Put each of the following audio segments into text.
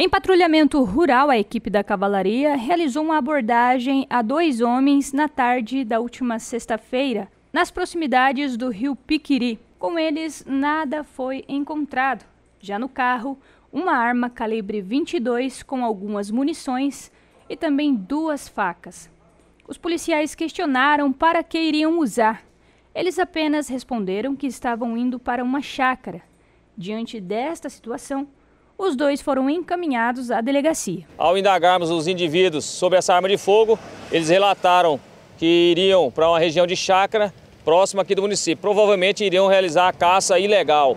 Em patrulhamento rural, a equipe da cavalaria realizou uma abordagem a dois homens na tarde da última sexta-feira, nas proximidades do rio Piquiri. Com eles, nada foi encontrado. Já no carro, uma arma calibre 22 com algumas munições e também duas facas. Os policiais questionaram para que iriam usar. Eles apenas responderam que estavam indo para uma chácara. Diante desta situação, os dois foram encaminhados à delegacia. Ao indagarmos os indivíduos sobre essa arma de fogo, eles relataram que iriam para uma região de chácara próxima aqui do município. Provavelmente iriam realizar a caça ilegal.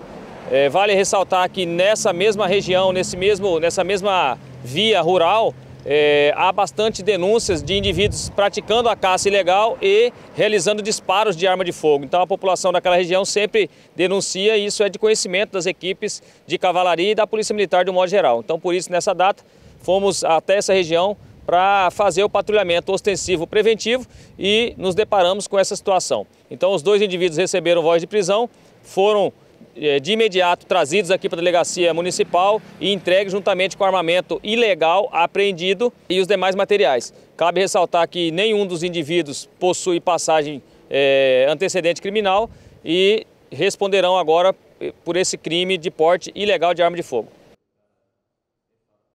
É, vale ressaltar que nessa mesma região, nesse mesmo, nessa mesma via rural, é, há bastante denúncias de indivíduos praticando a caça ilegal e realizando disparos de arma de fogo. Então a população daquela região sempre denuncia e isso é de conhecimento das equipes de cavalaria e da Polícia Militar de um modo geral. Então por isso, nessa data, fomos até essa região para fazer o patrulhamento ostensivo preventivo e nos deparamos com essa situação. Então os dois indivíduos receberam voz de prisão, foram é, de imediato trazidos aqui para a delegacia municipal e entregues juntamente com o armamento ilegal apreendido e os demais materiais. Cabe ressaltar que nenhum dos indivíduos possui passagem é, antecedente criminal e responderão agora é, por esse crime de porte ilegal de arma de fogo.